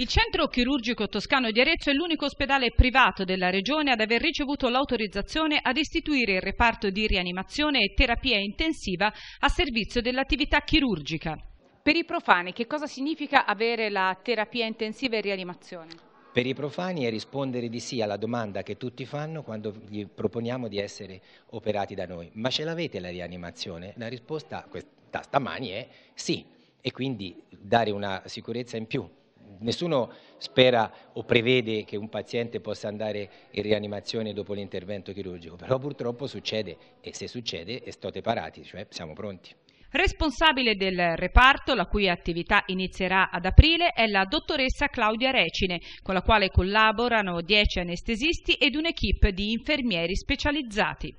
Il centro chirurgico toscano di Arezzo è l'unico ospedale privato della regione ad aver ricevuto l'autorizzazione ad istituire il reparto di rianimazione e terapia intensiva a servizio dell'attività chirurgica. Per i profani che cosa significa avere la terapia intensiva e rianimazione? Per i profani è rispondere di sì alla domanda che tutti fanno quando gli proponiamo di essere operati da noi. Ma ce l'avete la rianimazione? La risposta questa, stamani è sì e quindi dare una sicurezza in più nessuno spera o prevede che un paziente possa andare in rianimazione dopo l'intervento chirurgico, però purtroppo succede e se succede state parati, cioè siamo pronti. Responsabile del reparto, la cui attività inizierà ad aprile, è la dottoressa Claudia Recine, con la quale collaborano 10 anestesisti ed un'equipe di infermieri specializzati.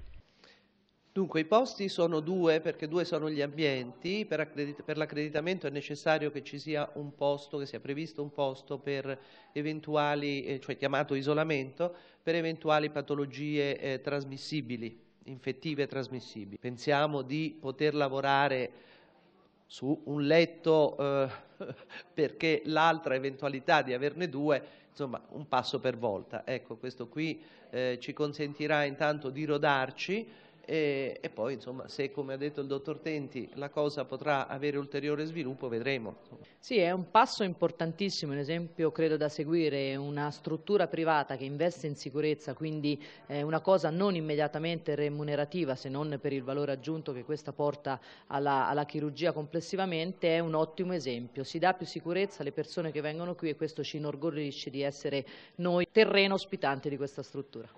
Dunque i posti sono due perché due sono gli ambienti, per, accredit per l'accreditamento è necessario che ci sia un posto, che sia previsto un posto per eventuali, eh, cioè chiamato isolamento, per eventuali patologie eh, trasmissibili, infettive trasmissibili. Pensiamo di poter lavorare su un letto eh, perché l'altra eventualità di averne due, insomma un passo per volta. Ecco, questo qui eh, ci consentirà intanto di rodarci e, e, poi insomma se come ha detto il dottor Tenti la cosa potrà avere ulteriore sviluppo vedremo. Sì è un passo importantissimo, un esempio credo da seguire, una struttura privata che investe in sicurezza quindi è una cosa non immediatamente remunerativa se non per il valore aggiunto che questa porta alla, alla chirurgia complessivamente è un ottimo esempio, si dà più sicurezza alle persone che vengono qui e questo ci inorgoglisce di essere noi terreno ospitante di questa struttura.